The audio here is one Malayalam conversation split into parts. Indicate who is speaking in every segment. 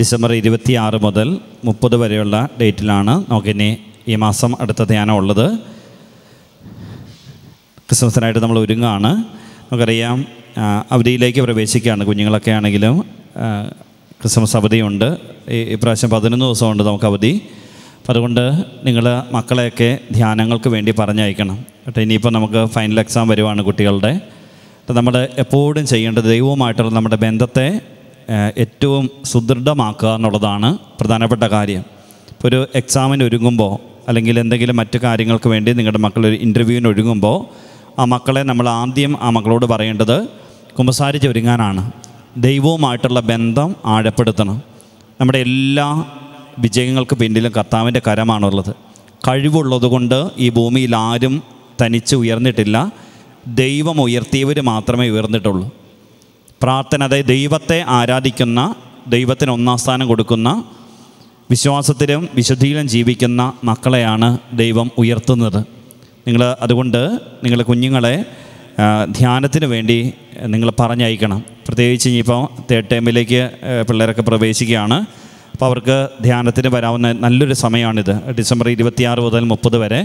Speaker 1: ഡിസംബർ ഇരുപത്തിയാറ് മുതൽ മുപ്പത് വരെയുള്ള ഡേറ്റിലാണ് നമുക്കിനി ഈ മാസം അടുത്ത ധ്യാനം ഉള്ളത് ക്രിസ്മസിനായിട്ട് നമ്മൾ ഒരുങ്ങാണ് നമുക്കറിയാം അവധിയിലേക്ക് പ്രവേശിക്കുകയാണ് കുഞ്ഞുങ്ങളൊക്കെ ആണെങ്കിലും ക്രിസ്മസ് അവധിയുണ്ട് ഈ ഇപ്രാവശ്യം പതിനൊന്ന് ദിവസമുണ്ട് നമുക്ക് അവധി അപ്പം അതുകൊണ്ട് നിങ്ങൾ മക്കളെയൊക്കെ ധ്യാനങ്ങൾക്ക് വേണ്ടി പറഞ്ഞയക്കണം കേട്ടോ ഇനിയിപ്പോൾ നമുക്ക് ഫൈനൽ എക്സാം വരുവാണ് കുട്ടികളുടെ അപ്പം നമ്മൾ എപ്പോഴും ചെയ്യേണ്ടത് ദൈവവുമായിട്ടുള്ള നമ്മുടെ ബന്ധത്തെ ഏറ്റവും സുദൃഢമാക്കുക എന്നുള്ളതാണ് പ്രധാനപ്പെട്ട കാര്യം ഇപ്പോൾ ഒരു എക്സാമിന് ഒരുങ്ങുമ്പോൾ അല്ലെങ്കിൽ എന്തെങ്കിലും മറ്റു കാര്യങ്ങൾക്ക് വേണ്ടി നിങ്ങളുടെ മക്കൾ ഒരു ഇൻ്റർവ്യൂവിന് ഒരുങ്ങുമ്പോൾ ആ മക്കളെ നമ്മൾ ആദ്യം ആ മക്കളോട് പറയേണ്ടത് കുമ്പസാരിച്ച് ഒരുങ്ങാനാണ് ദൈവവുമായിട്ടുള്ള ബന്ധം ആഴപ്പെടുത്തണം നമ്മുടെ എല്ലാ വിജയങ്ങൾക്ക് പിന്നിലും കർത്താവിൻ്റെ കരമാണുള്ളത് കഴിവുള്ളതുകൊണ്ട് ഈ ഭൂമിയിൽ ആരും തനിച്ച് ഉയർന്നിട്ടില്ല ദൈവം ഉയർത്തിയവർ മാത്രമേ ഉയർന്നിട്ടുള്ളൂ പ്രാർത്ഥന അതായത് ദൈവത്തെ ആരാധിക്കുന്ന ദൈവത്തിന് ഒന്നാം സ്ഥാനം കൊടുക്കുന്ന വിശ്വാസത്തിലും വിശുദ്ധിയിലും ജീവിക്കുന്ന മക്കളെയാണ് ദൈവം ഉയർത്തുന്നത് നിങ്ങൾ അതുകൊണ്ട് നിങ്ങളുടെ കുഞ്ഞുങ്ങളെ ധ്യാനത്തിന് വേണ്ടി നിങ്ങൾ പറഞ്ഞയക്കണം പ്രത്യേകിച്ച് ഇനിയിപ്പോൾ തേർഡ് ടൈമിലേക്ക് പിള്ളേരൊക്കെ പ്രവേശിക്കുകയാണ് അപ്പോൾ അവർക്ക് ധ്യാനത്തിന് വരാവുന്ന നല്ലൊരു സമയമാണിത് ഡിസംബർ ഇരുപത്തിയാറ് മുതൽ മുപ്പത് വരെ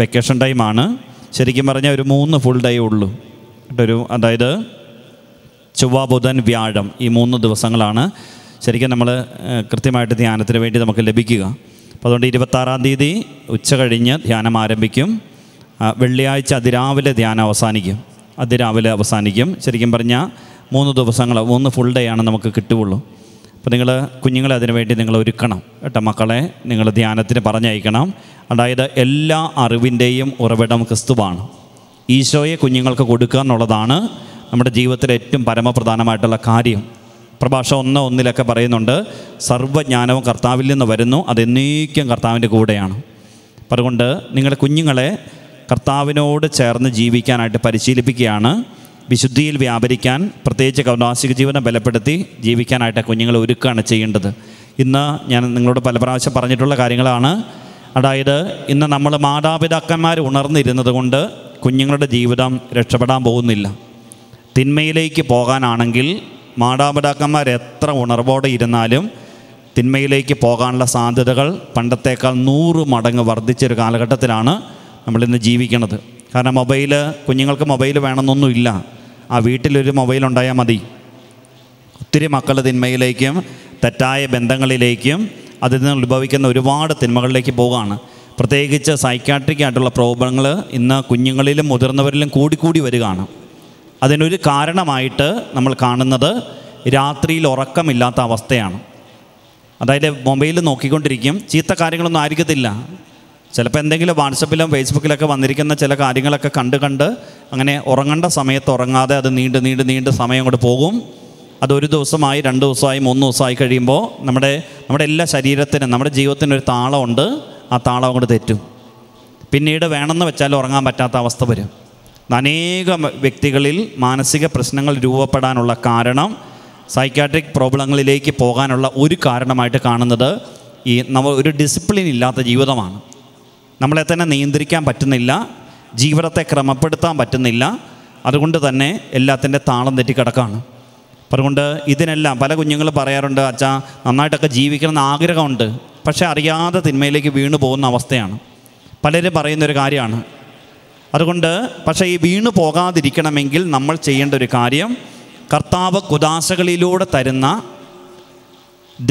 Speaker 1: വെക്കേഷൻ ടൈമാണ് ശരിക്കും പറഞ്ഞാൽ ഒരു മൂന്ന് ഫുൾ ഡേ ഉള്ളൂ ഒരു അതായത് ചൊവ്വ ബുധൻ വ്യാഴം ഈ മൂന്ന് ദിവസങ്ങളാണ് ശരിക്കും നമ്മൾ കൃത്യമായിട്ട് ധ്യാനത്തിന് വേണ്ടി നമുക്ക് ലഭിക്കുക അപ്പോൾ അതുകൊണ്ട് ഇരുപത്താറാം തീയതി ഉച്ച കഴിഞ്ഞ് ധ്യാനം ആരംഭിക്കും വെള്ളിയാഴ്ച അതിരാവിലെ ധ്യാനം അവസാനിക്കും അതിരാവിലെ അവസാനിക്കും ശരിക്കും പറഞ്ഞാൽ മൂന്ന് ദിവസങ്ങൾ മൂന്ന് ഫുൾ ഡേ ആണ് നമുക്ക് കിട്ടുകയുള്ളൂ അപ്പോൾ നിങ്ങൾ കുഞ്ഞുങ്ങളെ അതിനുവേണ്ടി നിങ്ങൾ ഒരുക്കണം കേട്ടോ മക്കളെ നിങ്ങൾ ധ്യാനത്തിന് പറഞ്ഞയക്കണം അതായത് എല്ലാ അറിവിൻ്റെയും ഉറവിടം ക്രിസ്തുവാണ് ഈശോയെ കുഞ്ഞുങ്ങൾക്ക് കൊടുക്കുക എന്നുള്ളതാണ് നമ്മുടെ ജീവിതത്തിലെ ഏറ്റവും പരമപ്രധാനമായിട്ടുള്ള കാര്യം പ്രഭാഷ ഒന്ന് ഒന്നിലൊക്കെ പറയുന്നുണ്ട് സർവ്വജ്ഞാനവും കർത്താവിൽ നിന്ന് വരുന്നു അതെന്നേക്കും കർത്താവിൻ്റെ കൂടെയാണ് അപ്പം അതുകൊണ്ട് നിങ്ങളുടെ കുഞ്ഞുങ്ങളെ കർത്താവിനോട് ചേർന്ന് ജീവിക്കാനായിട്ട് പരിശീലിപ്പിക്കുകയാണ് വിശുദ്ധിയിൽ വ്യാപരിക്കാൻ പ്രത്യേകിച്ച് കൗനാസിക ജീവനം ബലപ്പെടുത്തി ജീവിക്കാനായിട്ട് കുഞ്ഞുങ്ങളെ ഒരുക്കുകയാണ് ചെയ്യേണ്ടത് ഇന്ന് ഞാൻ നിങ്ങളോട് പല പ്രാവശ്യം പറഞ്ഞിട്ടുള്ള കാര്യങ്ങളാണ് അതായത് ഇന്ന് നമ്മൾ മാതാപിതാക്കന്മാർ ഉണർന്നിരുന്നത് കൊണ്ട് കുഞ്ഞുങ്ങളുടെ ജീവിതം രക്ഷപ്പെടാൻ പോകുന്നില്ല തിന്മയിലേക്ക് പോകാനാണെങ്കിൽ മാതാപിതാക്കന്മാർ എത്ര ഉണർവോടെ ഇരുന്നാലും തിന്മയിലേക്ക് പോകാനുള്ള സാധ്യതകൾ പണ്ടത്തേക്കാൾ നൂറ് മടങ്ങ് വർദ്ധിച്ചൊരു കാലഘട്ടത്തിലാണ് നമ്മളിന്ന് ജീവിക്കുന്നത് കാരണം മൊബൈൽ കുഞ്ഞുങ്ങൾക്ക് മൊബൈൽ വേണമെന്നൊന്നുമില്ല ആ വീട്ടിലൊരു മൊബൈൽ ഉണ്ടായാൽ മതി ഒത്തിരി മക്കൾ തിന്മയിലേക്കും തെറ്റായ ബന്ധങ്ങളിലേക്കും അതിൽ നിന്ന് ഉത്ഭവിക്കുന്ന ഒരുപാട് തിന്മകളിലേക്ക് പോവുകയാണ് പ്രത്യേകിച്ച് സൈക്കാട്രിക് ആയിട്ടുള്ള പ്രോബ്ലങ്ങൾ ഇന്ന് കുഞ്ഞുങ്ങളിലും മുതിർന്നവരിലും കൂടിക്കൂടി വരികയാണ് അതിനൊരു കാരണമായിട്ട് നമ്മൾ കാണുന്നത് രാത്രിയിൽ ഉറക്കമില്ലാത്ത അവസ്ഥയാണ് അതായത് മൊബൈലിൽ നോക്കിക്കൊണ്ടിരിക്കും ചീത്ത കാര്യങ്ങളൊന്നും ആയിരിക്കത്തില്ല ചിലപ്പോൾ എന്തെങ്കിലും വാട്സപ്പിലും ഫേസ്ബുക്കിലൊക്കെ വന്നിരിക്കുന്ന ചില കാര്യങ്ങളൊക്കെ കണ്ട് കണ്ട് അങ്ങനെ ഉറങ്ങേണ്ട സമയത്ത് ഉറങ്ങാതെ അത് നീണ്ട് നീണ്ട് നീണ്ട് സമയം കൊണ്ട് പോകും അതൊരു ദിവസമായി രണ്ട് ദിവസമായി മൂന്ന് ദിവസമായി കഴിയുമ്പോൾ നമ്മുടെ നമ്മുടെ എല്ലാ ശരീരത്തിനും നമ്മുടെ ജീവിതത്തിനൊരു താളമുണ്ട് ആ താളം അങ്ങോട്ട് തെറ്റും പിന്നീട് വേണമെന്ന് വെച്ചാൽ ഉറങ്ങാൻ പറ്റാത്ത അവസ്ഥ വരും അനേകം വ്യക്തികളിൽ മാനസിക പ്രശ്നങ്ങൾ രൂപപ്പെടാനുള്ള കാരണം സൈക്കാട്രിക് പ്രോബ്ലങ്ങളിലേക്ക് പോകാനുള്ള ഒരു കാരണമായിട്ട് കാണുന്നത് ഈ നമ്മൾ ഒരു ഡിസിപ്ലിൻ ഇല്ലാത്ത ജീവിതമാണ് നമ്മളെ തന്നെ നിയന്ത്രിക്കാൻ പറ്റുന്നില്ല ജീവിതത്തെ ക്രമപ്പെടുത്താൻ പറ്റുന്നില്ല അതുകൊണ്ട് തന്നെ എല്ലാത്തിൻ്റെ താളം തെറ്റി കിടക്കാണ് അതുകൊണ്ട് ഇതിനെല്ലാം പല കുഞ്ഞുങ്ങൾ പറയാറുണ്ട് അച്ഛാ നന്നായിട്ടൊക്കെ ജീവിക്കണം എന്ന് ആഗ്രഹമുണ്ട് പക്ഷേ അറിയാതെ തിന്മയിലേക്ക് വീണു പോകുന്ന അവസ്ഥയാണ് പലരും പറയുന്നൊരു കാര്യമാണ് അതുകൊണ്ട് പക്ഷേ ഈ വീണു പോകാതിരിക്കണമെങ്കിൽ നമ്മൾ ചെയ്യേണ്ട ഒരു കാര്യം കർത്താവ് കുദാശകളിലൂടെ തരുന്ന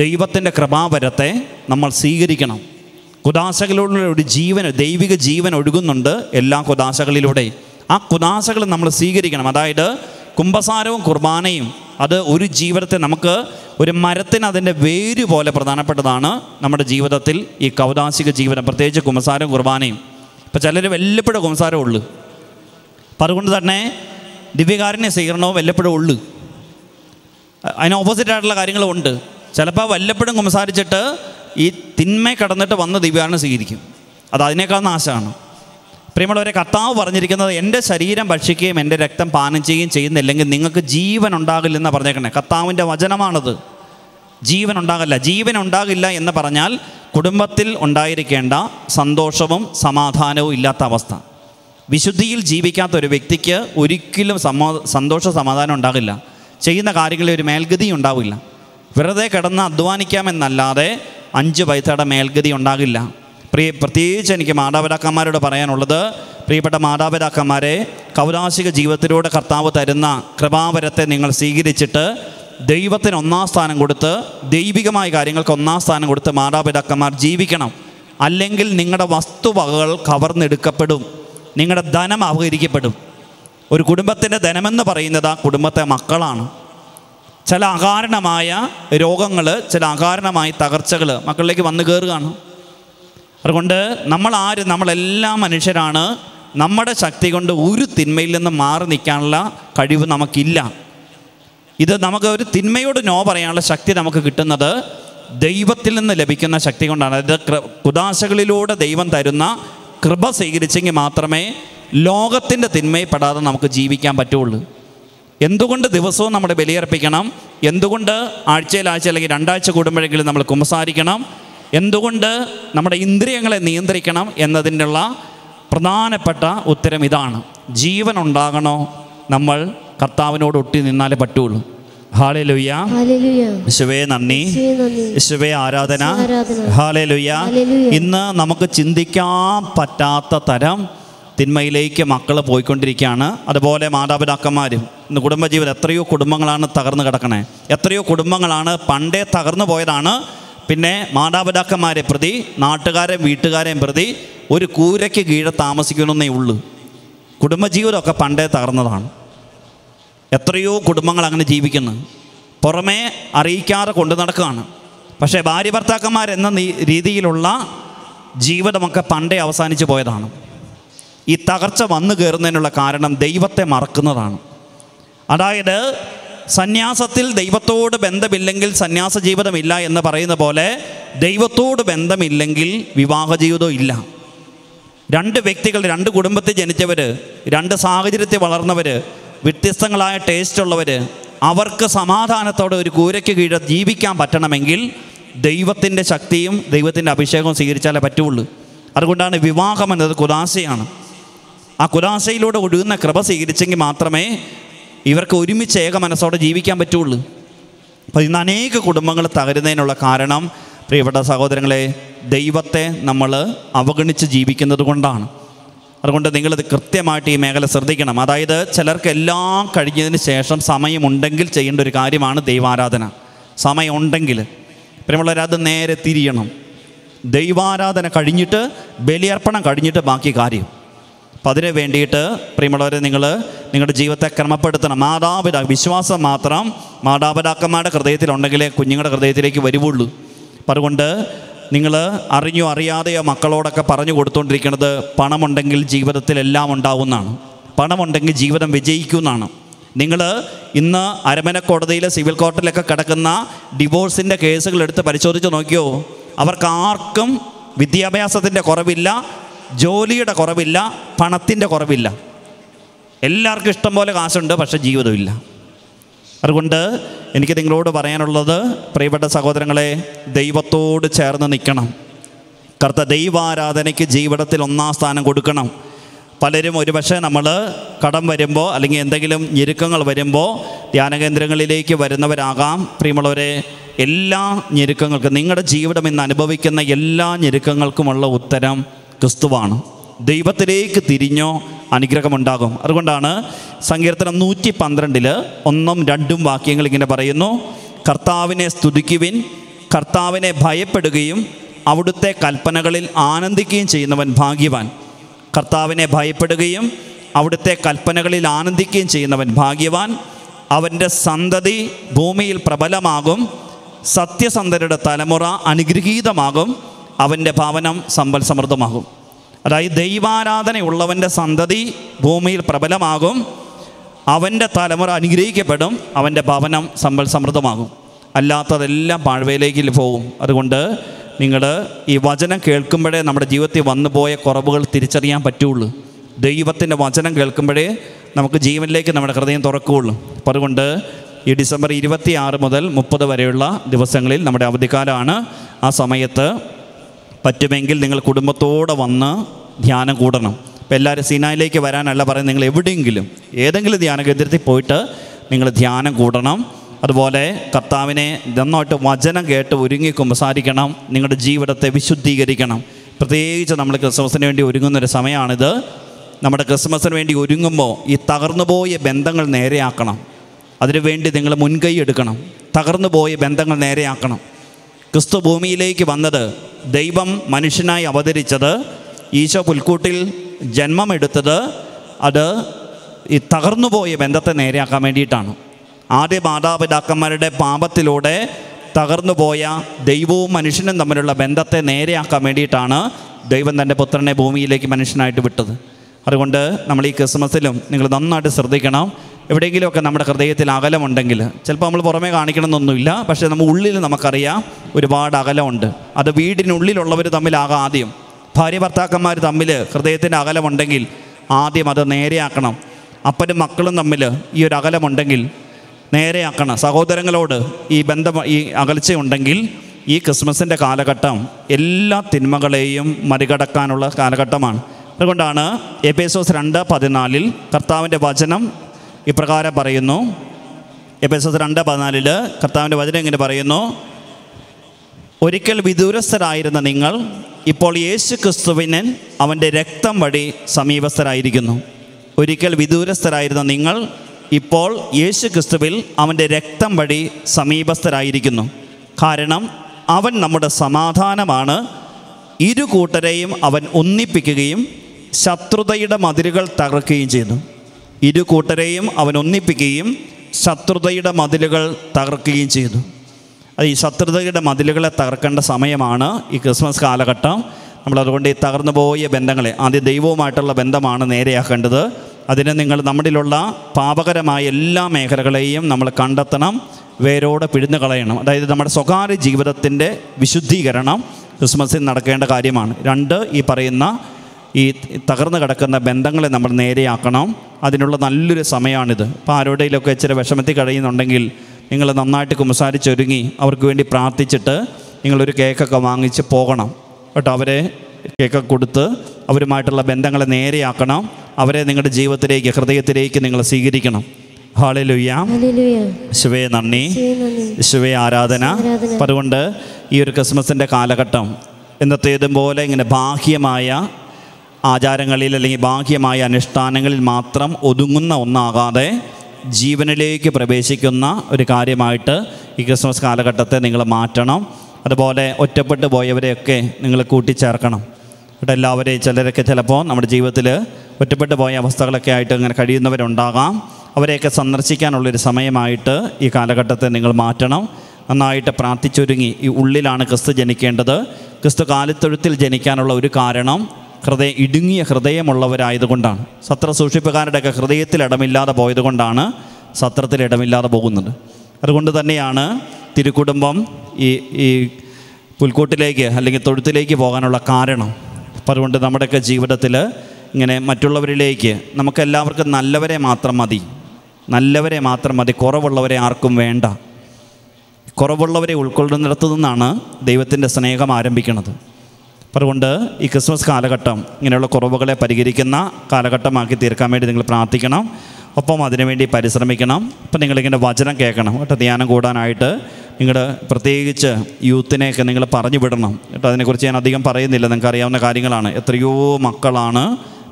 Speaker 1: ദൈവത്തിൻ്റെ കൃപാവരത്തെ നമ്മൾ സ്വീകരിക്കണം കുദാശകളിലൂടെ ഒരു ജീവൻ ദൈവിക ജീവൻ ഒഴുകുന്നുണ്ട് എല്ലാ കുദാശകളിലൂടെ ആ കുദാശകൾ നമ്മൾ സ്വീകരിക്കണം അതായത് കുംഭസാരവും കുർബാനയും അത് ഒരു ജീവിതത്തെ നമുക്ക് ഒരു മരത്തിന് അതിൻ്റെ വേര് പോലെ പ്രധാനപ്പെട്ടതാണ് നമ്മുടെ ജീവിതത്തിൽ ഈ കൗദാശിക ജീവിതം പ്രത്യേകിച്ച് കുംഭസാരവും കുർബാനയും അപ്പം ചിലർ വല്ലപ്പോഴും കുംസാരം ഉള്ളു അപ്പം അതുകൊണ്ട് തന്നെ ദിവ്യകാരനെ സ്വീകരണവും വല്ലപ്പോഴും ഉള്ളു അതിന് ഓപ്പോസിറ്റ് ആയിട്ടുള്ള കാര്യങ്ങളുമുണ്ട് ചിലപ്പോൾ വല്ലപ്പോഴും കുംസാരിച്ചിട്ട് ഈ തിന്മ കടന്നിട്ട് വന്ന ദിവ്യകാരനെ സ്വീകരിക്കും അത് അതിനേക്കാൾ നാശമാണ് പ്രിയമുള്ളവരെ കർത്താവ് പറഞ്ഞിരിക്കുന്നത് എൻ്റെ ശരീരം ഭക്ഷിക്കുകയും എൻ്റെ രക്തം പാനം ചെയ്യുകയും ചെയ്യുന്നില്ലെങ്കിൽ നിങ്ങൾക്ക് ജീവൻ ഉണ്ടാകില്ലെന്നാണ് പറഞ്ഞേക്കണേ കർത്താവിൻ്റെ വചനമാണത് ജീവൻ ഉണ്ടാകില്ല ജീവൻ ഉണ്ടാകില്ല എന്ന് പറഞ്ഞാൽ കുടുംബത്തിൽ ഉണ്ടായിരിക്കേണ്ട സന്തോഷവും സമാധാനവും ഇല്ലാത്ത അവസ്ഥ വിശുദ്ധിയിൽ ജീവിക്കാത്ത ഒരു വ്യക്തിക്ക് ഒരിക്കലും സമോ സന്തോഷ സമാധാനം ഉണ്ടാകില്ല ചെയ്യുന്ന കാര്യങ്ങളിൽ ഒരു മേൽഗതി ഉണ്ടാവില്ല വെറുതെ കിടന്ന് അധ്വാനിക്കാമെന്നല്ലാതെ അഞ്ച് പൈസയുടെ മേൽഗതി ഉണ്ടാകില്ല പ്രിയ പ്രത്യേകിച്ച് എനിക്ക് മാതാപിതാക്കന്മാരോട് പറയാനുള്ളത് പ്രിയപ്പെട്ട മാതാപിതാക്കന്മാരെ കൗലാശിക ജീവിതത്തിലൂടെ കർത്താവ് തരുന്ന കൃപാവരത്തെ നിങ്ങൾ സ്വീകരിച്ചിട്ട് ദൈവത്തിന് ഒന്നാം സ്ഥാനം കൊടുത്ത് ദൈവികമായ കാര്യങ്ങൾക്ക് ഒന്നാം സ്ഥാനം കൊടുത്ത് മാതാപിതാക്കന്മാർ ജീവിക്കണം അല്ലെങ്കിൽ നിങ്ങളുടെ വസ്തുവകകൾ കവർന്നെടുക്കപ്പെടും നിങ്ങളുടെ ധനം അപഹരിക്കപ്പെടും ഒരു കുടുംബത്തിൻ്റെ ധനമെന്ന് പറയുന്നത് ആ കുടുംബത്തെ മക്കളാണ് ചില അകാരണമായ രോഗങ്ങൾ ചില അകാരണമായ തകർച്ചകൾ മക്കളിലേക്ക് വന്നു കയറുകയാണ് അതുകൊണ്ട് നമ്മൾ ആര് നമ്മളെല്ലാ മനുഷ്യരാണ് നമ്മുടെ ശക്തി കൊണ്ട് ഒരു തിന്മയിൽ നിന്ന് മാറി നിൽക്കാനുള്ള കഴിവ് നമുക്കില്ല ഇത് നമുക്ക് ഒരു തിന്മയോട് നോ പറയാനുള്ള ശക്തി നമുക്ക് കിട്ടുന്നത് ദൈവത്തിൽ നിന്ന് ലഭിക്കുന്ന ശക്തി കൊണ്ടാണ് അതായത് കുദാശകളിലൂടെ ദൈവം തരുന്ന കൃപ സ്വീകരിച്ചെങ്കിൽ മാത്രമേ ലോകത്തിൻ്റെ തിന്മയിൽപ്പെടാതെ നമുക്ക് ജീവിക്കാൻ പറ്റുള്ളൂ എന്തുകൊണ്ട് ദിവസവും നമ്മൾ ബലിയർപ്പിക്കണം എന്തുകൊണ്ട് ആഴ്ചയിൽ ആഴ്ച അല്ലെങ്കിൽ രണ്ടാഴ്ച കൂടുമ്പോഴെങ്കിലും നമ്മൾ കുമ്പസാരിക്കണം എന്തുകൊണ്ട് നമ്മുടെ ഇന്ദ്രിയങ്ങളെ നിയന്ത്രിക്കണം എന്നതിനുള്ള പ്രധാനപ്പെട്ട ഉത്തരം ഇതാണ് ജീവൻ ഉണ്ടാകണോ നമ്മൾ കർത്താവിനോട് ഒട്ടി നിന്നാലേ പറ്റുള്ളൂ ഹാലേ ലുയ്യ യേശുവേ നന്ദി യേശുവേ ആരാധന ഹാലേ ലുയ്യ ഇന്ന് നമുക്ക് ചിന്തിക്കാൻ പറ്റാത്ത തരം തിന്മയിലേക്ക് മക്കൾ പോയിക്കൊണ്ടിരിക്കുകയാണ് അതുപോലെ മാതാപിതാക്കന്മാരും ഇന്ന് കുടുംബജീവിതം എത്രയോ കുടുംബങ്ങളാണ് തകർന്നു കിടക്കണേ എത്രയോ കുടുംബങ്ങളാണ് പണ്ടേ തകർന്നു പോയതാണ് പിന്നെ മാതാപിതാക്കന്മാരെ പ്രതി നാട്ടുകാരെയും വീട്ടുകാരെയും പ്രതി ഒരു കൂരയ്ക്ക് കീഴെ താമസിക്കണമെന്നേ ഉള്ളൂ കുടുംബജീവിതമൊക്കെ പണ്ടേ തകർന്നതാണ് എത്രയോ കുടുംബങ്ങൾ അങ്ങനെ ജീവിക്കുന്നു പുറമേ അറിയിക്കാതെ കൊണ്ടു നടക്കുകയാണ് പക്ഷേ ഭാര്യ ഭർത്താക്കന്മാരെന്ന രീതിയിലുള്ള ജീവിതമൊക്കെ പണ്ടേ അവസാനിച്ചു പോയതാണ് ഈ തകർച്ച വന്നു കയറുന്നതിനുള്ള കാരണം ദൈവത്തെ മറക്കുന്നതാണ് അതായത് സന്യാസത്തിൽ ദൈവത്തോട് ബന്ധമില്ലെങ്കിൽ സന്യാസ ജീവിതമില്ല എന്ന് പറയുന്ന പോലെ ദൈവത്തോട് ബന്ധമില്ലെങ്കിൽ വിവാഹ ജീവിതവും ഇല്ല രണ്ട് വ്യക്തികൾ രണ്ട് കുടുംബത്തിൽ ജനിച്ചവർ രണ്ട് സാഹചര്യത്തിൽ വളർന്നവർ വ്യത്യസ്തങ്ങളായ ഉള്ളവർ അവർക്ക് സമാധാനത്തോടെ ഒരു കൂരയ്ക്ക് കീഴെ ജീവിക്കാൻ പറ്റണമെങ്കിൽ ദൈവത്തിൻ്റെ ശക്തിയും ദൈവത്തിൻ്റെ അഭിഷേകവും സ്വീകരിച്ചാലേ പറ്റുള്ളൂ അതുകൊണ്ടാണ് വിവാഹം എന്നത് കുലാശയാണ് ആ കുലാശയിലൂടെ ഒഴുകുന്ന കൃപ സ്വീകരിച്ചെങ്കിൽ മാത്രമേ ഇവർക്ക് ഒരുമിച്ച് ഏക മനസ്സോടെ ജീവിക്കാൻ പറ്റുള്ളൂ അപ്പോൾ ഇന്ന് അനേക കുടുംബങ്ങൾ തകരുന്നതിനുള്ള കാരണം പ്രിയപ്പെട്ട സഹോദരങ്ങളെ ദൈവത്തെ നമ്മൾ അവഗണിച്ച് ജീവിക്കുന്നത് കൊണ്ടാണ് അതുകൊണ്ട് നിങ്ങളിത് കൃത്യമായിട്ട് ഈ മേഖല ശ്രദ്ധിക്കണം അതായത് ചിലർക്ക് എല്ലാം കഴിഞ്ഞതിന് ശേഷം സമയമുണ്ടെങ്കിൽ ചെയ്യേണ്ട ഒരു കാര്യമാണ് ദൈവാരാധന സമയമുണ്ടെങ്കിൽ പ്രിയമുള്ളവരത് നേരെ തിരിയണം ദൈവാരാധന കഴിഞ്ഞിട്ട് ബലിയർപ്പണം കഴിഞ്ഞിട്ട് ബാക്കി കാര്യം അപ്പം അതിന് വേണ്ടിയിട്ട് പ്രിയമുള്ളവരെ നിങ്ങൾ നിങ്ങളുടെ ജീവിതത്തെ ക്രമപ്പെടുത്തണം മാതാപിതാ വിശ്വാസം മാത്രം മാതാപിതാക്കന്മാരുടെ ഹൃദയത്തിലുണ്ടെങ്കിലേ കുഞ്ഞുങ്ങളുടെ ഹൃദയത്തിലേക്ക് വരുവുള്ളൂ അപ്പം അതുകൊണ്ട് നിങ്ങൾ അറിഞ്ഞോ അറിയാതെയോ മക്കളോടൊക്കെ പറഞ്ഞു കൊടുത്തുകൊണ്ടിരിക്കുന്നത് പണമുണ്ടെങ്കിൽ ജീവിതത്തിൽ എല്ലാം ഉണ്ടാവുന്നതാണ് പണമുണ്ടെങ്കിൽ ജീവിതം വിജയിക്കുമെന്നാണ് നിങ്ങൾ ഇന്ന് അരമന കോടതിയിലെ സിവിൽ കോർട്ടിലൊക്കെ കിടക്കുന്ന ഡിവോഴ്സിൻ്റെ കേസുകൾ എടുത്ത് പരിശോധിച്ച് നോക്കിയോ അവർക്ക് ആർക്കും വിദ്യാഭ്യാസത്തിൻ്റെ കുറവില്ല ജോലിയുടെ കുറവില്ല പണത്തിൻ്റെ കുറവില്ല എല്ലാവർക്കും ഇഷ്ടം പോലെ കാശുണ്ട് പക്ഷേ ജീവിതമില്ല അതുകൊണ്ട് എനിക്ക് നിങ്ങളോട് പറയാനുള്ളത് പ്രിയപ്പെട്ട സഹോദരങ്ങളെ ദൈവത്തോട് ചേർന്ന് നിൽക്കണം കറുത്ത ദൈവാരാധനയ്ക്ക് ജീവിതത്തിൽ ഒന്നാം സ്ഥാനം കൊടുക്കണം പലരും ഒരുപക്ഷെ നമ്മൾ കടം വരുമ്പോൾ അല്ലെങ്കിൽ എന്തെങ്കിലും ഞെരുക്കങ്ങൾ വരുമ്പോൾ ധ്യാനകേന്ദ്രങ്ങളിലേക്ക് വരുന്നവരാകാം പ്രിയമുള്ളവരെ എല്ലാ ഞെരുക്കങ്ങൾക്കും നിങ്ങളുടെ ജീവിതം ഇന്ന് അനുഭവിക്കുന്ന എല്ലാ ഞെരുക്കങ്ങൾക്കുമുള്ള ഉത്തരം ക്രിസ്തുവാണ് ദൈവത്തിലേക്ക് തിരിഞ്ഞോ അനുഗ്രഹമുണ്ടാകും അതുകൊണ്ടാണ് സങ്കീർത്തനം നൂറ്റി പന്ത്രണ്ടിൽ ഒന്നും രണ്ടും വാക്യങ്ങൾ ഇങ്ങനെ പറയുന്നു കർത്താവിനെ സ്തുതിക്കുവിൻ കർത്താവിനെ ഭയപ്പെടുകയും അവിടുത്തെ കൽപ്പനകളിൽ ആനന്ദിക്കുകയും ചെയ്യുന്നവൻ ഭാഗ്യവാൻ കർത്താവിനെ ഭയപ്പെടുകയും അവിടുത്തെ കൽപ്പനകളിൽ ആനന്ദിക്കുകയും ചെയ്യുന്നവൻ ഭാഗ്യവാൻ അവൻ്റെ സന്തതി ഭൂമിയിൽ പ്രബലമാകും സത്യസന്ധരുടെ തലമുറ അനുഗ്രഹീതമാകും അവൻ്റെ ഭാവനം സമ്പൽ സമൃദ്ധമാകും അതായത് ദൈവാരാധനയുള്ളവൻ്റെ സന്തതി ഭൂമിയിൽ പ്രബലമാകും അവൻ്റെ തലമുറ അനുഗ്രഹിക്കപ്പെടും അവൻ്റെ ഭവനം സമ്പൽ സമൃദ്ധമാകും അല്ലാത്തതെല്ലാം പാഴ്വയിലേക്ക് പോകും അതുകൊണ്ട് നിങ്ങൾ ഈ വചനം കേൾക്കുമ്പോഴേ നമ്മുടെ ജീവിതത്തിൽ വന്നു പോയ കുറവുകൾ തിരിച്ചറിയാൻ പറ്റുള്ളൂ ദൈവത്തിൻ്റെ വചനം കേൾക്കുമ്പോഴേ നമുക്ക് ജീവനിലേക്ക് നമ്മുടെ ഹൃദയം തുറക്കുകയുള്ളൂ അപ്പം അതുകൊണ്ട് ഈ ഡിസംബർ ആറ് മുതൽ മുപ്പത് വരെയുള്ള ദിവസങ്ങളിൽ നമ്മുടെ അവധിക്കാലമാണ് ആ സമയത്ത് പറ്റുമെങ്കിൽ നിങ്ങൾ കുടുംബത്തോടെ വന്ന് ധ്യാനം കൂടണം ഇപ്പം എല്ലാവരും സിനായിലേക്ക് വരാനല്ല പറയുന്നത് നിങ്ങൾ എവിടെയെങ്കിലും ഏതെങ്കിലും ധ്യാന കേന്ദ്രത്തിൽ പോയിട്ട് നിങ്ങൾ ധ്യാനം കൂടണം അതുപോലെ കർത്താവിനെ നന്നായിട്ട് വചനം കേട്ട് ഒരുങ്ങി കുമ്പസാരിക്കണം നിങ്ങളുടെ ജീവിതത്തെ വിശുദ്ധീകരിക്കണം പ്രത്യേകിച്ച് നമ്മൾ ക്രിസ്മസിന് വേണ്ടി ഒരുങ്ങുന്നൊരു സമയമാണിത് നമ്മുടെ ക്രിസ്മസിന് വേണ്ടി ഒരുങ്ങുമ്പോൾ ഈ തകർന്നുപോയ ബന്ധങ്ങൾ നേരെയാക്കണം അതിനുവേണ്ടി നിങ്ങൾ മുൻകൈ എടുക്കണം തകർന്നുപോയ ബന്ധങ്ങൾ നേരെയാക്കണം ക്രിസ്തു ഭൂമിയിലേക്ക് വന്നത് ദൈവം മനുഷ്യനായി അവതരിച്ചത് ഈശോ പുൽക്കൂട്ടിൽ ജന്മമെടുത്തത് അത് ഈ തകർന്നുപോയ ബന്ധത്തെ നേരെയാക്കാൻ വേണ്ടിയിട്ടാണ് ആദ്യ മാതാപിതാക്കന്മാരുടെ പാപത്തിലൂടെ തകർന്നുപോയ ദൈവവും മനുഷ്യനും തമ്മിലുള്ള ബന്ധത്തെ നേരെയാക്കാൻ വേണ്ടിയിട്ടാണ് ദൈവം തൻ്റെ പുത്രനെ ഭൂമിയിലേക്ക് മനുഷ്യനായിട്ട് വിട്ടത് അതുകൊണ്ട് നമ്മൾ ഈ ക്രിസ്മസിലും നിങ്ങൾ നന്നായിട്ട് ശ്രദ്ധിക്കണം എവിടെയെങ്കിലുമൊക്കെ നമ്മുടെ ഹൃദയത്തിൽ അകലമുണ്ടെങ്കിൽ ചിലപ്പോൾ നമ്മൾ പുറമേ കാണിക്കണമെന്നൊന്നുമില്ല പക്ഷേ നമ്മൾ ഉള്ളിൽ നമുക്കറിയാം ഒരുപാട് അകലമുണ്ട് അത് വീടിനുള്ളിലുള്ളവർ തമ്മിലാകാം ആദ്യം ഭാര്യ ഭർത്താക്കന്മാർ തമ്മിൽ ഹൃദയത്തിൻ്റെ അകലമുണ്ടെങ്കിൽ ആദ്യം അത് നേരെയാക്കണം അപ്പനും മക്കളും തമ്മിൽ ഈ ഒരു അകലമുണ്ടെങ്കിൽ നേരെയാക്കണം സഹോദരങ്ങളോട് ഈ ബന്ധം ഈ അകൽച്ചയുണ്ടെങ്കിൽ ഈ ക്രിസ്മസിൻ്റെ കാലഘട്ടം എല്ലാ തിന്മകളെയും മറികടക്കാനുള്ള കാലഘട്ടമാണ് അതുകൊണ്ടാണ് എബേസോസ് രണ്ട് പതിനാലിൽ കർത്താവിൻ്റെ വചനം ഇപ്രകാരം പറയുന്നു എപ്പസസ് രണ്ട് പതിനാലിൽ കർത്താവിൻ്റെ വചനം ഇങ്ങനെ പറയുന്നു ഒരിക്കൽ വിദൂരസ്ഥരായിരുന്ന നിങ്ങൾ ഇപ്പോൾ യേശു ക്രിസ്തുവിന് അവൻ്റെ രക്തം വഴി സമീപസ്ഥരായിരിക്കുന്നു ഒരിക്കൽ വിദൂരസ്ഥരായിരുന്ന നിങ്ങൾ ഇപ്പോൾ യേശു ക്രിസ്തുവിൽ അവൻ്റെ രക്തം വഴി സമീപസ്ഥരായിരിക്കുന്നു കാരണം അവൻ നമ്മുടെ സമാധാനമാണ് ഇരു കൂട്ടരെയും അവൻ ഒന്നിപ്പിക്കുകയും ശത്രുതയുടെ മതിലുകൾ തകർക്കുകയും ചെയ്യുന്നു ഇരു കൂട്ടരെയും അവൻ ഒന്നിപ്പിക്കുകയും ശത്രുതയുടെ മതിലുകൾ തകർക്കുകയും ചെയ്തു അത് ഈ ശത്രുതയുടെ മതിലുകളെ തകർക്കേണ്ട സമയമാണ് ഈ ക്രിസ്മസ് കാലഘട്ടം നമ്മളതുകൊണ്ട് ഈ തകർന്നു പോയ ബന്ധങ്ങളെ ആദ്യം ദൈവവുമായിട്ടുള്ള ബന്ധമാണ് നേരെയാക്കേണ്ടത് അതിന് നിങ്ങൾ നമ്മളിലുള്ള പാപകരമായ എല്ലാ മേഖലകളെയും നമ്മൾ കണ്ടെത്തണം വേരോടെ പിഴുന്നു കളയണം അതായത് നമ്മുടെ സ്വകാര്യ ജീവിതത്തിൻ്റെ വിശുദ്ധീകരണം ക്രിസ്മസിൽ നടക്കേണ്ട കാര്യമാണ് രണ്ട് ഈ പറയുന്ന ഈ തകർന്നു കിടക്കുന്ന ബന്ധങ്ങളെ നമ്മൾ നേരെയാക്കണം അതിനുള്ള നല്ലൊരു സമയമാണിത് ഇപ്പോൾ ആരോടെങ്കിലൊക്കെ ഇച്ചിരി വിഷമത്തിൽ കഴിയുന്നുണ്ടെങ്കിൽ നിങ്ങൾ നന്നായിട്ട് കുമ്പസാരിച്ചൊരുങ്ങി അവർക്ക് വേണ്ടി പ്രാർത്ഥിച്ചിട്ട് നിങ്ങളൊരു കേക്കൊക്കെ വാങ്ങിച്ച് പോകണം കേട്ടോ അവരെ കേക്കൊക്കെ കൊടുത്ത് അവരുമായിട്ടുള്ള ബന്ധങ്ങളെ നേരെയാക്കണം അവരെ നിങ്ങളുടെ ജീവിതത്തിലേക്ക് ഹൃദയത്തിലേക്ക് നിങ്ങൾ സ്വീകരിക്കണം ഹാളിലുയ്യ ശിവേ നന്ദി ശിവേ ആരാധന അതുകൊണ്ട് ഈ ഒരു ക്രിസ്മസിൻ്റെ കാലഘട്ടം ഇന്നത്തേതും പോലെ ഇങ്ങനെ ബാഹ്യമായ ആചാരങ്ങളിൽ അല്ലെങ്കിൽ ബാഹ്യമായ അനുഷ്ഠാനങ്ങളിൽ മാത്രം ഒതുങ്ങുന്ന ഒന്നാകാതെ ജീവനിലേക്ക് പ്രവേശിക്കുന്ന ഒരു കാര്യമായിട്ട് ഈ ക്രിസ്മസ് കാലഘട്ടത്തെ നിങ്ങൾ മാറ്റണം അതുപോലെ ഒറ്റപ്പെട്ടു പോയവരെയൊക്കെ നിങ്ങൾ കൂട്ടിച്ചേർക്കണം ഇവിടെ എല്ലാവരെയും ചിലരൊക്കെ ചിലപ്പോൾ നമ്മുടെ ജീവിതത്തിൽ ഒറ്റപ്പെട്ടു പോയ അവസ്ഥകളൊക്കെ ആയിട്ട് ഇങ്ങനെ കഴിയുന്നവരുണ്ടാകാം അവരെയൊക്കെ സന്ദർശിക്കാനുള്ളൊരു സമയമായിട്ട് ഈ കാലഘട്ടത്തെ നിങ്ങൾ മാറ്റണം നന്നായിട്ട് പ്രാർത്ഥിച്ചൊരുങ്ങി ഈ ഉള്ളിലാണ് ക്രിസ്തു ജനിക്കേണ്ടത് ക്രിസ്തു കാലത്തൊഴുത്തിൽ ജനിക്കാനുള്ള ഒരു കാരണം ഹൃദയ ഇടുങ്ങിയ ഹൃദയമുള്ളവരായതുകൊണ്ടാണ് സത്ര സൂക്ഷിപ്പുകാരുടെയൊക്കെ ഹൃദയത്തിൽ ഇടമില്ലാതെ പോയതുകൊണ്ടാണ് സത്രത്തിൽ ഇടമില്ലാതെ പോകുന്നത് അതുകൊണ്ട് തന്നെയാണ് തിരുക്കുടുംബം ഈ ഈ പുൽക്കൂട്ടിലേക്ക് അല്ലെങ്കിൽ തൊഴുത്തിലേക്ക് പോകാനുള്ള കാരണം അപ്പം അതുകൊണ്ട് നമ്മുടെയൊക്കെ ജീവിതത്തിൽ ഇങ്ങനെ മറ്റുള്ളവരിലേക്ക് നമുക്കെല്ലാവർക്കും നല്ലവരെ മാത്രം മതി നല്ലവരെ മാത്രം മതി കുറവുള്ളവരെ ആർക്കും വേണ്ട കുറവുള്ളവരെ ഉൾക്കൊള്ളുന്നിടത്തു നിന്നാണ് ദൈവത്തിൻ്റെ സ്നേഹം ആരംഭിക്കുന്നത് അതുകൊണ്ട് ഈ ക്രിസ്മസ് കാലഘട്ടം ഇങ്ങനെയുള്ള കുറവുകളെ പരിഹരിക്കുന്ന കാലഘട്ടമാക്കി തീർക്കാൻ വേണ്ടി നിങ്ങൾ പ്രാർത്ഥിക്കണം ഒപ്പം അതിനുവേണ്ടി പരിശ്രമിക്കണം അപ്പം നിങ്ങളിങ്ങനെ വചനം കേൾക്കണം കേട്ടോ ധ്യാനം കൂടാനായിട്ട് നിങ്ങളുടെ പ്രത്യേകിച്ച് യൂത്തിനെയൊക്കെ നിങ്ങൾ പറഞ്ഞു വിടണം കേട്ടോ അതിനെക്കുറിച്ച് ഞാൻ അധികം പറയുന്നില്ല നിങ്ങൾക്ക് അറിയാവുന്ന കാര്യങ്ങളാണ് എത്രയോ മക്കളാണ്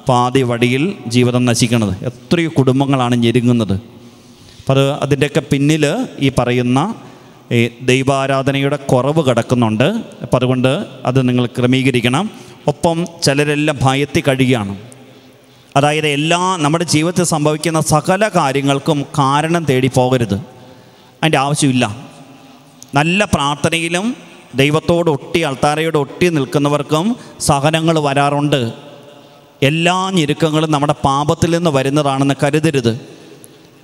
Speaker 1: പാതി വടിയിൽ ജീവിതം നശിക്കുന്നത് എത്രയോ കുടുംബങ്ങളാണ് ഞെരുങ്ങുന്നത് അപ്പം അത് അതിൻ്റെയൊക്കെ പിന്നിൽ ഈ പറയുന്ന ഈ ദൈവാരാധനയുടെ കുറവ് കിടക്കുന്നുണ്ട് അപ്പം അതുകൊണ്ട് അത് നിങ്ങൾ ക്രമീകരിക്കണം ഒപ്പം ചിലരെല്ലാം ഭയത്തി കഴിയുകയാണ് അതായത് എല്ലാ നമ്മുടെ ജീവിതത്തിൽ സംഭവിക്കുന്ന സകല കാര്യങ്ങൾക്കും കാരണം തേടി പോകരുത് അതിൻ്റെ ആവശ്യമില്ല നല്ല പ്രാർത്ഥനയിലും ദൈവത്തോട് ഒട്ടി അൾത്താരയോട് ഒട്ടി നിൽക്കുന്നവർക്കും സഹനങ്ങൾ വരാറുണ്ട് എല്ലാ ഞെരുക്കങ്ങളും നമ്മുടെ പാപത്തിൽ നിന്ന് വരുന്നതാണെന്ന് കരുതരുത്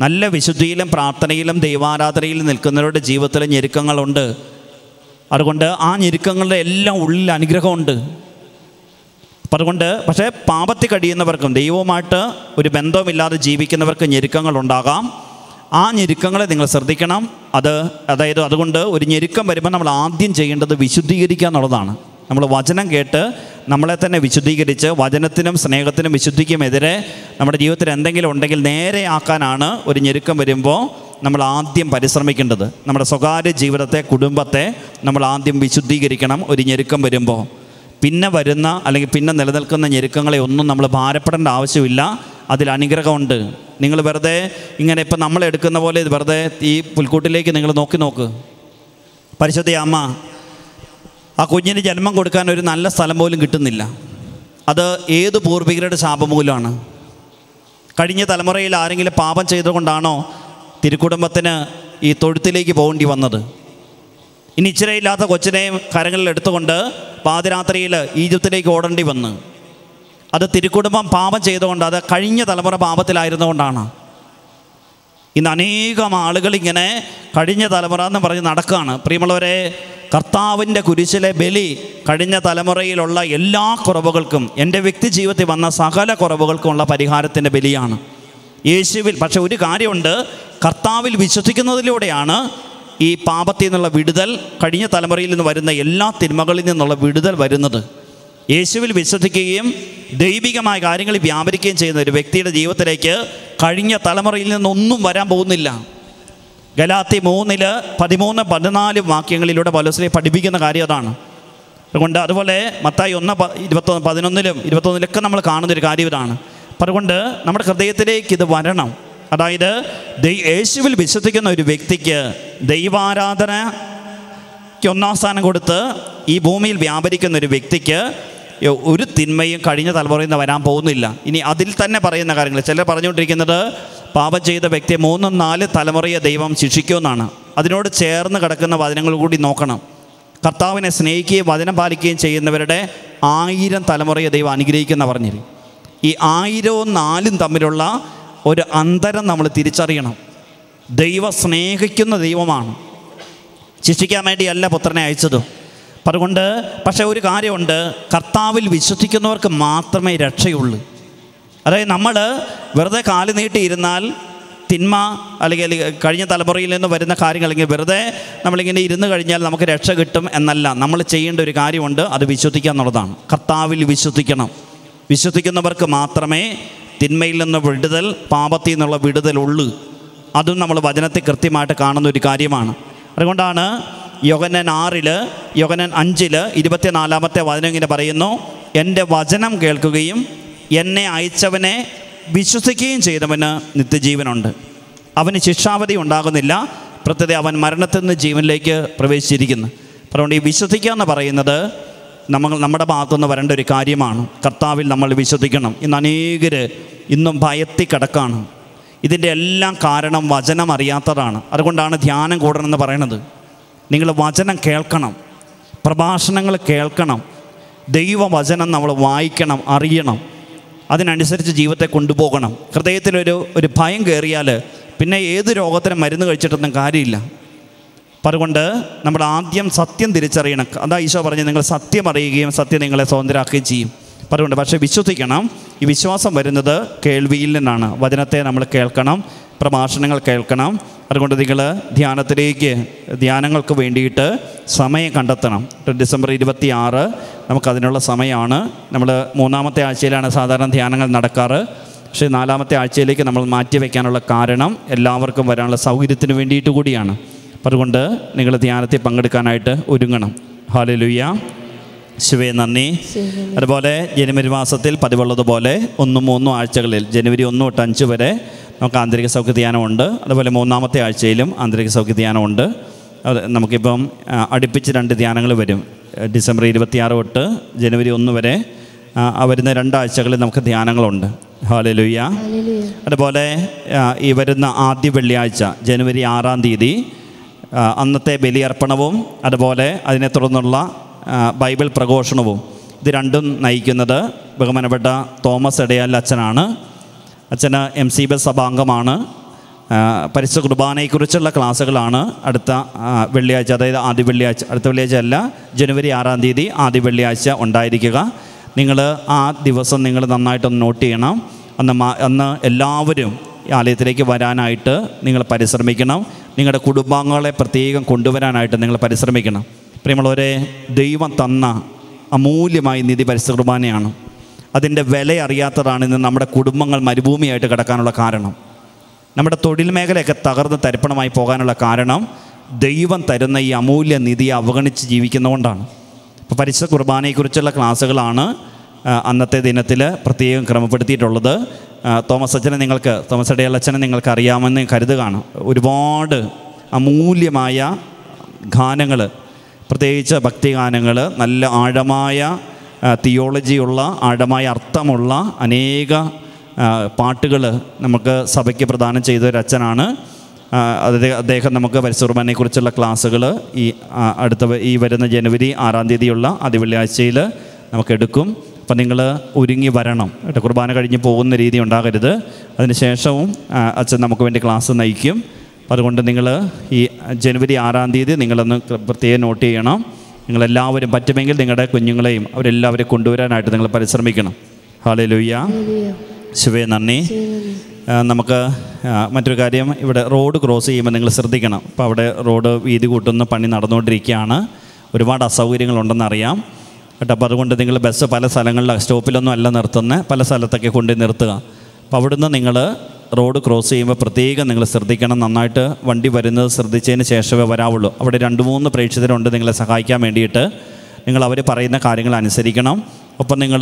Speaker 1: നല്ല വിശുദ്ധിയിലും പ്രാർത്ഥനയിലും ദൈവാരാധനയിലും നിൽക്കുന്നവരുടെ ജീവിതത്തിൽ ഞെരുക്കങ്ങളുണ്ട് അതുകൊണ്ട് ആ ഞെരുക്കങ്ങളുടെ എല്ലാം ഉള്ളിൽ അനുഗ്രഹമുണ്ട് അപ്പം അതുകൊണ്ട് പക്ഷേ പാപത്തിൽ കഴിയുന്നവർക്കും ദൈവവുമായിട്ട് ഒരു ബന്ധവുമില്ലാതെ ജീവിക്കുന്നവർക്ക് ഞെരുക്കങ്ങളുണ്ടാകാം ആ ഞെരുക്കങ്ങളെ നിങ്ങൾ ശ്രദ്ധിക്കണം അത് അതായത് അതുകൊണ്ട് ഒരു ഞെരുക്കം വരുമ്പോൾ നമ്മൾ ആദ്യം ചെയ്യേണ്ടത് വിശുദ്ധീകരിക്കുക എന്നുള്ളതാണ് നമ്മൾ വചനം കേട്ട് നമ്മളെ തന്നെ വിശുദ്ധീകരിച്ച് വചനത്തിനും സ്നേഹത്തിനും വിശുദ്ധിക്കുമെതിരെ നമ്മുടെ ജീവിതത്തിൽ എന്തെങ്കിലും ഉണ്ടെങ്കിൽ നേരെ ആക്കാനാണ് ഒരു ഞെരുക്കം വരുമ്പോൾ നമ്മൾ ആദ്യം പരിശ്രമിക്കേണ്ടത് നമ്മുടെ സ്വകാര്യ ജീവിതത്തെ കുടുംബത്തെ നമ്മൾ ആദ്യം വിശുദ്ധീകരിക്കണം ഒരു ഞെരുക്കം വരുമ്പോൾ പിന്നെ വരുന്ന അല്ലെങ്കിൽ പിന്നെ നിലനിൽക്കുന്ന ഞെരുക്കങ്ങളെ ഒന്നും നമ്മൾ ഭാരപ്പെടേണ്ട ആവശ്യമില്ല അതിൽ അനുഗ്രഹമുണ്ട് നിങ്ങൾ വെറുതെ ഇങ്ങനെ ഇപ്പം നമ്മൾ എടുക്കുന്ന പോലെ ഇത് വെറുതെ ഈ പുൽക്കൂട്ടിലേക്ക് നിങ്ങൾ നോക്കി നോക്ക് പരിശുദ്ധ അമ്മ ആ കുഞ്ഞിന് ജന്മം കൊടുക്കാൻ ഒരു നല്ല സ്ഥലം പോലും കിട്ടുന്നില്ല അത് ഏത് പൂർവികരുടെ ശാപം മൂലമാണ് കഴിഞ്ഞ തലമുറയിൽ ആരെങ്കിലും പാപം ചെയ്തുകൊണ്ടാണോ തിരുക്കുടുംബത്തിന് ഈ തൊഴുത്തിലേക്ക് പോകേണ്ടി വന്നത് ഇനി ഇച്ചിരയില്ലാത്ത കൊച്ചിനെയും കരങ്ങളിൽ എടുത്തുകൊണ്ട് പാതിരാത്രിയിൽ ഈജിപ്തിലേക്ക് ഓടേണ്ടി വന്ന് അത് തിരുക്കുടുംബം പാപം ചെയ്തുകൊണ്ട് അത് കഴിഞ്ഞ തലമുറ പാപത്തിലായിരുന്നുകൊണ്ടാണ് ഇന്ന് അനേകം ആളുകൾ ഇങ്ങനെ കഴിഞ്ഞ തലമുറ എന്ന് പറഞ്ഞ് നടക്കുകയാണ് പ്രിയമുള്ളവരെ കർത്താവിൻ്റെ കുരിശിലെ ബലി കഴിഞ്ഞ തലമുറയിലുള്ള എല്ലാ കുറവുകൾക്കും എൻ്റെ വ്യക്തി ജീവിതത്തിൽ വന്ന സകല കുറവുകൾക്കുമുള്ള പരിഹാരത്തിൻ്റെ ബലിയാണ് യേശുവിൽ പക്ഷെ ഒരു കാര്യമുണ്ട് കർത്താവിൽ വിശ്വസിക്കുന്നതിലൂടെയാണ് ഈ പാപത്തിൽ നിന്നുള്ള വിടുതൽ കഴിഞ്ഞ തലമുറയിൽ നിന്ന് വരുന്ന എല്ലാ തിന്മകളിൽ നിന്നുള്ള വിടുതൽ വരുന്നത് യേശുവിൽ വിശ്വസിക്കുകയും ദൈവികമായ കാര്യങ്ങളിൽ വ്യാപരിക്കുകയും ചെയ്യുന്ന ഒരു വ്യക്തിയുടെ ജീവിതത്തിലേക്ക് കഴിഞ്ഞ തലമുറയിൽ നിന്നൊന്നും വരാൻ പോകുന്നില്ല ഗലാത്തി മൂന്നില് പതിമൂന്ന് പതിനാല് വാക്യങ്ങളിലൂടെ പൗലോസിനെ പഠിപ്പിക്കുന്ന കാര്യം അതാണ് അതുകൊണ്ട് അതുപോലെ മത്തായി ഒന്ന് ഇരുപത്തൊന്ന് പതിനൊന്നിലും ഇരുപത്തൊന്നിലൊക്കെ നമ്മൾ കാണുന്നൊരു കാര്യം ഇതാണ് അപ്പം അതുകൊണ്ട് നമ്മുടെ ഹൃദയത്തിലേക്ക് ഇത് വരണം അതായത് യേശുവിൽ വിശ്വസിക്കുന്ന ഒരു വ്യക്തിക്ക് ദൈവാരാധനയ്ക്ക് ഒന്നാം സ്ഥാനം കൊടുത്ത് ഈ ഭൂമിയിൽ വ്യാപരിക്കുന്ന ഒരു വ്യക്തിക്ക് ഒരു തിന്മയും കഴിഞ്ഞ തലമുറയിൽ നിന്ന് വരാൻ പോകുന്നില്ല ഇനി അതിൽ തന്നെ പറയുന്ന കാര്യങ്ങൾ ചിലർ പറഞ്ഞുകൊണ്ടിരിക്കുന്നത് പാപം ചെയ്ത വ്യക്തിയെ മൂന്നും നാല് തലമുറയെ ദൈവം ശിക്ഷിക്കുമെന്നാണ് അതിനോട് ചേർന്ന് കിടക്കുന്ന വചനങ്ങൾ കൂടി നോക്കണം കർത്താവിനെ സ്നേഹിക്കുകയും വചനം പാലിക്കുകയും ചെയ്യുന്നവരുടെ ആയിരം തലമുറയെ ദൈവം അനുഗ്രഹിക്കുന്ന പറഞ്ഞിരുന്നു ഈ ആയിരവും നാലും തമ്മിലുള്ള ഒരു അന്തരം നമ്മൾ തിരിച്ചറിയണം ദൈവം സ്നേഹിക്കുന്ന ദൈവമാണ് ശിക്ഷിക്കാൻ വേണ്ടിയല്ല പുത്രനെ അയച്ചത് അതുകൊണ്ട് പക്ഷേ ഒരു കാര്യമുണ്ട് കർത്താവിൽ വിശ്വസിക്കുന്നവർക്ക് മാത്രമേ രക്ഷയുള്ളൂ അതായത് നമ്മൾ വെറുതെ കാല് നീട്ടിയിരുന്നാൽ തിന്മ അല്ലെങ്കിൽ കഴിഞ്ഞ തലമുറയിൽ നിന്ന് വരുന്ന കാര്യങ്ങൾ അല്ലെങ്കിൽ വെറുതെ നമ്മളിങ്ങനെ ഇരുന്ന് കഴിഞ്ഞാൽ നമുക്ക് രക്ഷ കിട്ടും എന്നല്ല നമ്മൾ ചെയ്യേണ്ട ഒരു കാര്യമുണ്ട് അത് വിശ്വസിക്കുക എന്നുള്ളതാണ് കർത്താവിൽ വിശ്വസിക്കണം വിശ്വസിക്കുന്നവർക്ക് മാത്രമേ തിന്മയിൽ നിന്ന് വിടുതൽ പാപത്തിൽ നിന്നുള്ള വിടുതലുള്ളൂ അതും നമ്മൾ വചനത്തെ കൃത്യമായിട്ട് കാണുന്ന ഒരു കാര്യമാണ് അതുകൊണ്ടാണ് യോഗനൻ ആറിൽ യോഗനൻ അഞ്ചിൽ ഇരുപത്തിനാലാമത്തെ വചനം ഇങ്ങനെ പറയുന്നു എൻ്റെ വചനം കേൾക്കുകയും എന്നെ അയച്ചവനെ വിശ്വസിക്കുകയും ചെയ്തവന് നിത്യജീവനുണ്ട് അവന് ശിക്ഷാവധി ഉണ്ടാകുന്നില്ല പ്രത്യേക അവൻ മരണത്തിൽ നിന്ന് ജീവനിലേക്ക് പ്രവേശിച്ചിരിക്കുന്നു അതുകൊണ്ട് ഈ വിശ്വസിക്കുക എന്ന് പറയുന്നത് നമ്മൾ നമ്മുടെ ഭാഗത്തുനിന്ന് വരേണ്ട ഒരു കാര്യമാണ് കർത്താവിൽ നമ്മൾ വിശ്വസിക്കണം ഇന്ന് അനേകർ ഇന്നും ഭയത്തി കിടക്കാണ് ഇതിൻ്റെ എല്ലാം കാരണം വചനം അറിയാത്തതാണ് അതുകൊണ്ടാണ് ധ്യാനം കൂടണമെന്ന് പറയണത് നിങ്ങൾ വചനം കേൾക്കണം പ്രഭാഷണങ്ങൾ കേൾക്കണം ദൈവവചനം നമ്മൾ വായിക്കണം അറിയണം അതിനനുസരിച്ച് ജീവിതത്തെ കൊണ്ടുപോകണം ഹൃദയത്തിലൊരു ഒരു ഭയം കയറിയാൽ പിന്നെ ഏത് രോഗത്തിന് മരുന്ന് കഴിച്ചിട്ടൊന്നും കാര്യമില്ല അതുകൊണ്ട് നമ്മൾ ആദ്യം സത്യം തിരിച്ചറിയണം അതാ ഈശോ പറഞ്ഞ് നിങ്ങൾ സത്യം അറിയുകയും സത്യം നിങ്ങളെ സ്വതന്ത്രമാക്കുകയും ചെയ്യും പറഞ്ഞുകൊണ്ട് പക്ഷേ വിശ്വസിക്കണം ഈ വിശ്വാസം വരുന്നത് കേൾവിയിൽ നിന്നാണ് വചനത്തെ നമ്മൾ കേൾക്കണം പ്രഭാഷണങ്ങൾ കേൾക്കണം അതുകൊണ്ട് നിങ്ങൾ ധ്യാനത്തിലേക്ക് ധ്യാനങ്ങൾക്ക് വേണ്ടിയിട്ട് സമയം കണ്ടെത്തണം ഡിസംബർ ഇരുപത്തി ആറ് നമുക്കതിനുള്ള സമയമാണ് നമ്മൾ മൂന്നാമത്തെ ആഴ്ചയിലാണ് സാധാരണ ധ്യാനങ്ങൾ നടക്കാറ് പക്ഷേ നാലാമത്തെ ആഴ്ചയിലേക്ക് നമ്മൾ മാറ്റി വയ്ക്കാനുള്ള കാരണം എല്ലാവർക്കും വരാനുള്ള സൗകര്യത്തിന് വേണ്ടിയിട്ട് കൂടിയാണ് അപ്പം അതുകൊണ്ട് നിങ്ങൾ ധ്യാനത്തിൽ പങ്കെടുക്കാനായിട്ട് ഒരുങ്ങണം ഹാലലുയ്യ ശിവേ നന്ദി അതുപോലെ ജനുവരി മാസത്തിൽ പതിവുള്ളതുപോലെ ഒന്നും മൂന്നും ആഴ്ചകളിൽ ജനുവരി ഒന്ന് തൊട്ട് അഞ്ച് വരെ നമുക്ക് ആന്തരിക സൗഖ്യ ധ്യാനമുണ്ട് അതുപോലെ മൂന്നാമത്തെ ആഴ്ചയിലും ആന്തരിക സൗഖ്യ ധ്യാനമുണ്ട് നമുക്കിപ്പം അടുപ്പിച്ച് രണ്ട് ധ്യാനങ്ങൾ വരും ഡിസംബർ ഇരുപത്തിയാറ് തൊട്ട് ജനുവരി ഒന്ന് വരെ വരുന്ന രണ്ടാഴ്ചകളിൽ നമുക്ക് ധ്യാനങ്ങളുണ്ട് ഹാലലുയ്യ അതുപോലെ ഈ വരുന്ന ആദ്യ വെള്ളിയാഴ്ച ജനുവരി ആറാം തീയതി അന്നത്തെ ബലിയർപ്പണവും അതുപോലെ അതിനെ തുടർന്നുള്ള ബൈബിൾ പ്രഘോഷണവും ഇത് രണ്ടും നയിക്കുന്നത് ബഹുമാനപ്പെട്ട തോമസ് എടയാൽ അച്ഛനാണ് അച്ഛന് എം സി ബസ് സഭാംഗമാണ് പരിശുദ്ധ കുർബാനയെക്കുറിച്ചുള്ള ക്ലാസ്സുകളാണ് അടുത്ത വെള്ളിയാഴ്ച അതായത് ആദ്യ വെള്ളിയാഴ്ച അടുത്ത വെള്ളിയാഴ്ച അല്ല ജനുവരി ആറാം തീയതി ആദ്യ വെള്ളിയാഴ്ച ഉണ്ടായിരിക്കുക നിങ്ങൾ ആ ദിവസം നിങ്ങൾ നന്നായിട്ടൊന്ന് നോട്ട് ചെയ്യണം അന്ന് അന്ന് എല്ലാവരും ആലയത്തിലേക്ക് വരാനായിട്ട് നിങ്ങൾ പരിശ്രമിക്കണം നിങ്ങളുടെ കുടുംബാംഗങ്ങളെ പ്രത്യേകം കൊണ്ടുവരാനായിട്ട് നിങ്ങൾ പരിശ്രമിക്കണം പ്രിയമുള്ളവരെ ദൈവം തന്ന അമൂല്യമായ നിധി പരിശുദ്ധ കുർബാനയാണ് അതിൻ്റെ വില അറിയാത്തതാണ് ഇന്ന് നമ്മുടെ കുടുംബങ്ങൾ മരുഭൂമിയായിട്ട് കിടക്കാനുള്ള കാരണം നമ്മുടെ തൊഴിൽ മേഖലയൊക്കെ തകർന്ന് തരിപ്പണമായി പോകാനുള്ള കാരണം ദൈവം തരുന്ന ഈ അമൂല്യ നിധിയെ അവഗണിച്ച് ജീവിക്കുന്നതുകൊണ്ടാണ് ഇപ്പോൾ പരിശുദ്ധ കുർബാനയെക്കുറിച്ചുള്ള ക്ലാസ്സുകളാണ് അന്നത്തെ ദിനത്തിൽ പ്രത്യേകം ക്രമപ്പെടുത്തിയിട്ടുള്ളത് തോമസ് അച്ഛനെ നിങ്ങൾക്ക് തോമസ് ഇടയലച്ഛനെ നിങ്ങൾക്ക് അറിയാമെന്ന് കരുതുകയാണ് ഒരുപാട് അമൂല്യമായ ഗാനങ്ങൾ പ്രത്യേകിച്ച് ഭക്തിഗാനങ്ങൾ നല്ല ആഴമായ തിയോളജിയുള്ള ആഴമായ അർത്ഥമുള്ള അനേക പാട്ടുകൾ നമുക്ക് സഭയ്ക്ക് പ്രദാനം ചെയ്ത ഒരു അച്ഛനാണ് അദ്ദേഹം നമുക്ക് കുറിച്ചുള്ള ക്ലാസ്സുകൾ ഈ അടുത്ത ഈ വരുന്ന ജനുവരി ആറാം തീയതിയുള്ള നമുക്ക് നമുക്കെടുക്കും അപ്പം നിങ്ങൾ ഒരുങ്ങി വരണം കേട്ടോ കുർബാന കഴിഞ്ഞ് പോകുന്ന രീതി ഉണ്ടാകരുത് ശേഷവും അച്ഛൻ നമുക്ക് വേണ്ടി ക്ലാസ് നയിക്കും അതുകൊണ്ട് നിങ്ങൾ ഈ ജനുവരി ആറാം തീയതി നിങ്ങളൊന്ന് പ്രത്യേകം നോട്ട് ചെയ്യണം നിങ്ങളെല്ലാവരും പറ്റുമെങ്കിൽ നിങ്ങളുടെ കുഞ്ഞുങ്ങളെയും അവരെല്ലാവരെയും കൊണ്ടുവരാനായിട്ട് നിങ്ങൾ പരിശ്രമിക്കണം ഹാലേ ലൂയ്യ ശിവേ നന്ദി നമുക്ക് മറ്റൊരു കാര്യം ഇവിടെ റോഡ് ക്രോസ് ചെയ്യുമ്പോൾ നിങ്ങൾ ശ്രദ്ധിക്കണം അപ്പോൾ അവിടെ റോഡ് വീതി കൂട്ടുന്ന പണി നടന്നുകൊണ്ടിരിക്കുകയാണ് ഒരുപാട് അസൗകര്യങ്ങളുണ്ടെന്നറിയാം കേട്ടോ അപ്പോൾ അതുകൊണ്ട് നിങ്ങൾ ബസ് പല സ്ഥലങ്ങളിൽ സ്റ്റോപ്പിലൊന്നും അല്ല നിർത്തുന്നത് പല സ്ഥലത്തൊക്കെ കൊണ്ടു നിർത്തുക അപ്പോൾ അവിടുന്ന് നിങ്ങൾ റോഡ് ക്രോസ് ചെയ്യുമ്പോൾ പ്രത്യേകം നിങ്ങൾ ശ്രദ്ധിക്കണം നന്നായിട്ട് വണ്ടി വരുന്നത് ശ്രദ്ധിച്ചതിന് ശേഷമേ വരാവുള്ളൂ അവിടെ രണ്ട് മൂന്ന് പ്രേക്ഷകരുണ്ട് നിങ്ങളെ സഹായിക്കാൻ വേണ്ടിയിട്ട് നിങ്ങൾ അവർ പറയുന്ന കാര്യങ്ങൾ അനുസരിക്കണം ഒപ്പം നിങ്ങൾ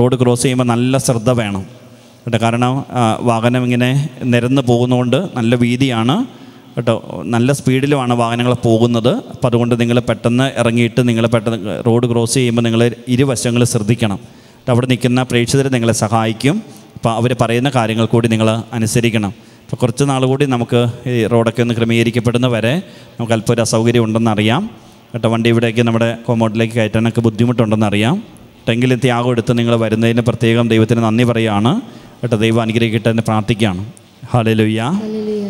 Speaker 1: റോഡ് ക്രോസ് ചെയ്യുമ്പോൾ നല്ല ശ്രദ്ധ വേണം കേട്ടോ കാരണം വാഹനം ഇങ്ങനെ നിരന്ന് പോകുന്നതുകൊണ്ട് നല്ല വീതിയാണ് കേട്ടോ നല്ല സ്പീഡിലുമാണ് വാഹനങ്ങൾ പോകുന്നത് അപ്പം അതുകൊണ്ട് നിങ്ങൾ പെട്ടെന്ന് ഇറങ്ങിയിട്ട് നിങ്ങൾ പെട്ടെന്ന് റോഡ് ക്രോസ് ചെയ്യുമ്പോൾ നിങ്ങൾ ഇരുവശങ്ങൾ ശ്രദ്ധിക്കണം അവിടെ നിൽക്കുന്ന പ്രേക്ഷകരെ നിങ്ങളെ സഹായിക്കും അപ്പോൾ അവർ പറയുന്ന കാര്യങ്ങൾ കൂടി നിങ്ങൾ അനുസരിക്കണം അപ്പോൾ കുറച്ച് നാൾ കൂടി നമുക്ക് ഈ റോഡൊക്കെ ഒന്ന് ക്രമീകരിക്കപ്പെടുന്ന വരെ നമുക്ക് അല്പം ഒരു അസൗകര്യം ഉണ്ടെന്നറിയാം കേട്ടോ വണ്ടി ഇവിടേക്ക് നമ്മുടെ കോമോട്ടിലേക്ക് കയറ്റാനൊക്കെ ബുദ്ധിമുട്ടുണ്ടെന്നറിയാം എങ്കിലും ത്യാഗം എടുത്ത് നിങ്ങൾ വരുന്നതിന് പ്രത്യേകം ദൈവത്തിന് നന്ദി പറയുകയാണ് കേട്ടോ ദൈവം അനുഗ്രഹിക്കട്ടെ എന്ന് പ്രാർത്ഥിക്കുകയാണ് ഹലലുയ്യ